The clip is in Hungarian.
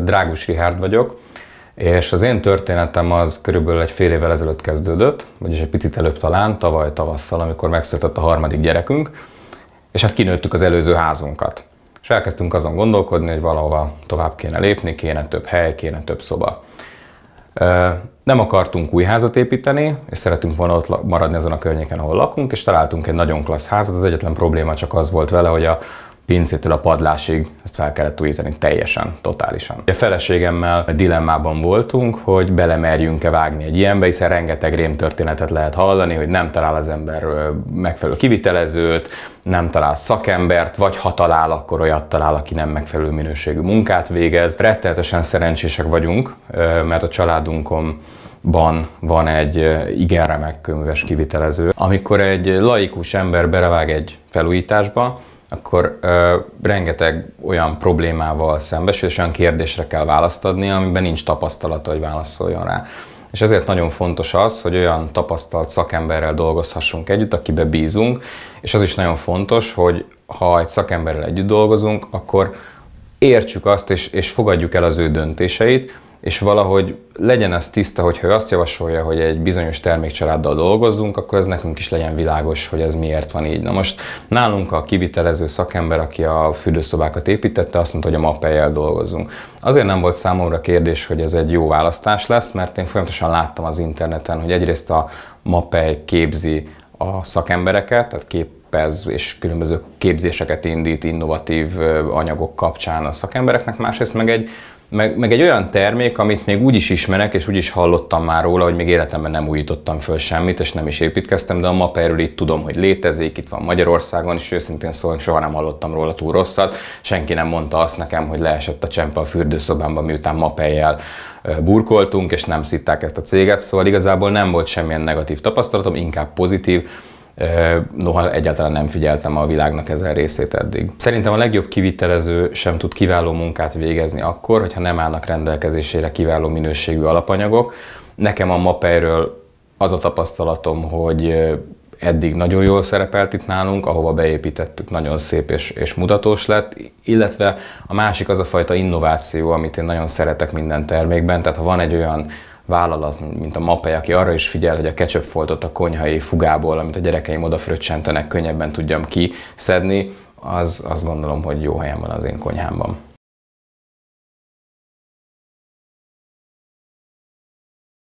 Drágus Rihárd vagyok, és az én történetem az körülbelül egy fél évvel ezelőtt kezdődött, vagyis egy picit előbb talán, tavaly tavasszal, amikor megszületett a harmadik gyerekünk, és hát kinőttük az előző házunkat. És elkezdtünk azon gondolkodni, hogy valahova tovább kéne lépni, kéne több hely, kéne több szoba. Nem akartunk új házat építeni, és szeretünk volna ott maradni azon a környéken, ahol lakunk, és találtunk egy nagyon klassz házat. Az egyetlen probléma csak az volt vele, hogy a pincétől a padlásig ezt fel kellett újítani teljesen, totálisan. A feleségemmel a dilemmában voltunk, hogy belemerjünk-e vágni egy ilyenbe, hiszen rengeteg rémtörténetet lehet hallani, hogy nem talál az ember megfelelő kivitelezőt, nem talál szakembert, vagy ha talál, akkor olyat talál, aki nem megfelelő minőségű munkát végez. Rettenetesen szerencsések vagyunk, mert a családunkon ban van egy igen remek könyves kivitelező. Amikor egy laikus ember belevág egy felújításba, akkor ö, rengeteg olyan problémával szembesül, és olyan kérdésre kell választ adni, amiben nincs tapasztalata, hogy válaszoljon rá. És ezért nagyon fontos az, hogy olyan tapasztalt szakemberrel dolgozhassunk együtt, akibe bízunk, és az is nagyon fontos, hogy ha egy szakemberrel együtt dolgozunk, akkor értsük azt, és, és fogadjuk el az ő döntéseit, és valahogy legyen az tiszta, hogyha ő azt javasolja, hogy egy bizonyos termékcsaláddal dolgozzunk, akkor ez nekünk is legyen világos, hogy ez miért van így. Na most nálunk a kivitelező szakember, aki a fürdőszobákat építette, azt mondta, hogy a mapejjel dolgozzunk. Azért nem volt számomra kérdés, hogy ez egy jó választás lesz, mert én folyamatosan láttam az interneten, hogy egyrészt a mapej képzi a szakembereket, tehát kép és különböző képzéseket indít innovatív anyagok kapcsán a szakembereknek, másrészt meg egy meg, meg egy olyan termék, amit még úgy is ismerek, és úgy is hallottam már róla, hogy még életemben nem újítottam föl semmit, és nem is építkeztem, de a MAP erről itt tudom, hogy létezik, itt van Magyarországon, és őszintén szóval soha nem hallottam róla túl rosszat. Senki nem mondta azt nekem, hogy leesett a csempe a fürdőszobámba, miután mapejjel burkoltunk, és nem szitták ezt a céget, szóval igazából nem volt semmilyen negatív tapasztalatom, inkább pozitív, noha egyáltalán nem figyeltem a világnak ezen részét eddig. Szerintem a legjobb kivitelező sem tud kiváló munkát végezni akkor, hogyha nem állnak rendelkezésére kiváló minőségű alapanyagok. Nekem a MAPEI-ről az a tapasztalatom, hogy eddig nagyon jól szerepelt itt nálunk, ahova beépítettük, nagyon szép és, és mutatós lett, illetve a másik az a fajta innováció, amit én nagyon szeretek minden termékben, tehát ha van egy olyan vállalat, mint a MAPE, aki arra is figyel, hogy a ketchupfoltot a konyhai fugából, amit a gyerekeim odafröccsentenek, könnyebben tudjam kiszedni, az azt gondolom, hogy jó helyen van az én konyhámban.